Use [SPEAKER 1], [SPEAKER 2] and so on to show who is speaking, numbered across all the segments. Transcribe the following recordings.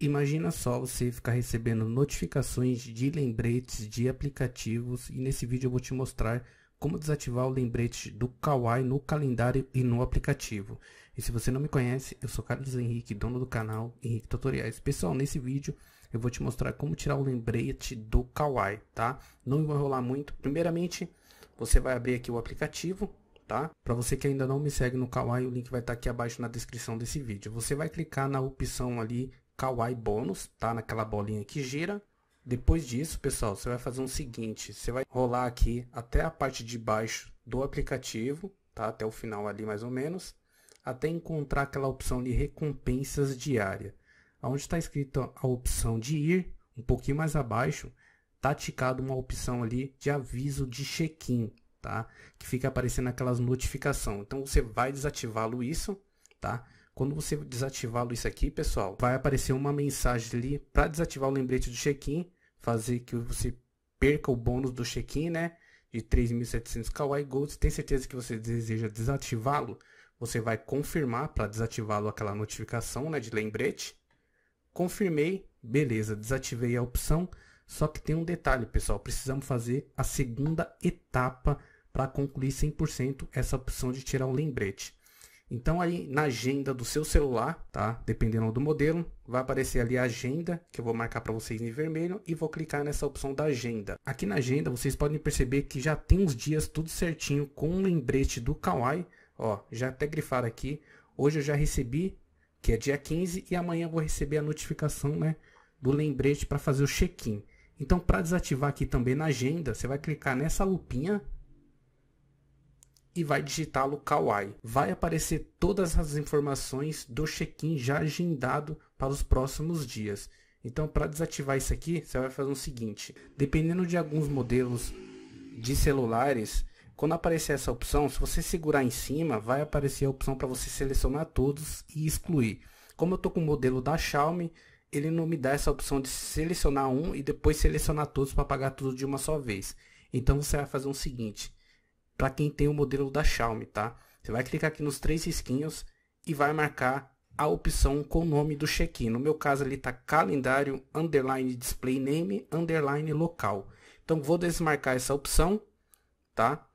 [SPEAKER 1] Imagina só você ficar recebendo notificações de lembretes de aplicativos e nesse vídeo eu vou te mostrar como desativar o lembrete do Kawaii no calendário e no aplicativo. E se você não me conhece, eu sou Carlos Henrique, dono do canal Henrique Tutoriais. Pessoal, nesse vídeo eu vou te mostrar como tirar o lembrete do Kawaii, tá? Não vou enrolar muito. Primeiramente, você vai abrir aqui o aplicativo, tá? Para você que ainda não me segue no Kawaii, o link vai estar tá aqui abaixo na descrição desse vídeo. Você vai clicar na opção ali Kawaii bônus, tá? Naquela bolinha que gira. Depois disso, pessoal, você vai fazer o um seguinte. Você vai rolar aqui até a parte de baixo do aplicativo, tá? Até o final ali, mais ou menos. Até encontrar aquela opção de recompensas diária. Onde está escrito a opção de ir, um pouquinho mais abaixo, tá ticado uma opção ali de aviso de check-in, tá? Que fica aparecendo aquelas notificações. Então, você vai desativá-lo isso, tá? Quando você desativá-lo isso aqui, pessoal, vai aparecer uma mensagem ali para desativar o lembrete do check-in, fazer que você perca o bônus do check-in, né? De 3.700 Kawaii Golds. Tem certeza que você deseja desativá-lo? Você vai confirmar para desativá-lo aquela notificação, né, de lembrete. Confirmei, beleza, desativei a opção. Só que tem um detalhe, pessoal, precisamos fazer a segunda etapa para concluir 100% essa opção de tirar o lembrete. Então aí na agenda do seu celular, tá? Dependendo do modelo, vai aparecer ali a agenda, que eu vou marcar para vocês em vermelho e vou clicar nessa opção da agenda. Aqui na agenda vocês podem perceber que já tem os dias tudo certinho com o lembrete do Kawaii, ó, já até grifar aqui. Hoje eu já recebi, que é dia 15 e amanhã eu vou receber a notificação, né, do lembrete para fazer o check-in. Então, para desativar aqui também na agenda, você vai clicar nessa lupinha e vai digitar no Kawaii. Vai aparecer todas as informações do check-in já agendado para os próximos dias. Então, para desativar isso aqui, você vai fazer o seguinte: dependendo de alguns modelos de celulares, quando aparecer essa opção, se você segurar em cima, vai aparecer a opção para você selecionar todos e excluir. Como eu estou com o modelo da Xiaomi, ele não me dá essa opção de selecionar um e depois selecionar todos para pagar tudo de uma só vez. Então você vai fazer o seguinte, para quem tem o modelo da Xiaomi, tá? Você vai clicar aqui nos três risquinhos e vai marcar a opção com o nome do check-in. No meu caso ali tá calendário underline display name underline local. Então vou desmarcar essa opção, tá?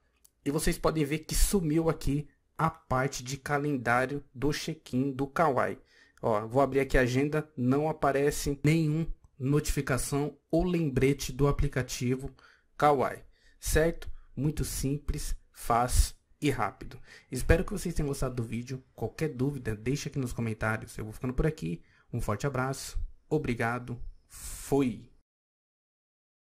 [SPEAKER 1] E vocês podem ver que sumiu aqui a parte de calendário do check-in do Kawaii. Ó, vou abrir aqui a agenda, não aparece nenhum notificação ou lembrete do aplicativo Kawaii, certo? muito simples, fácil e rápido. Espero que vocês tenham gostado do vídeo. Qualquer dúvida, deixa aqui nos comentários. Eu vou ficando por aqui. Um forte abraço. Obrigado. Fui.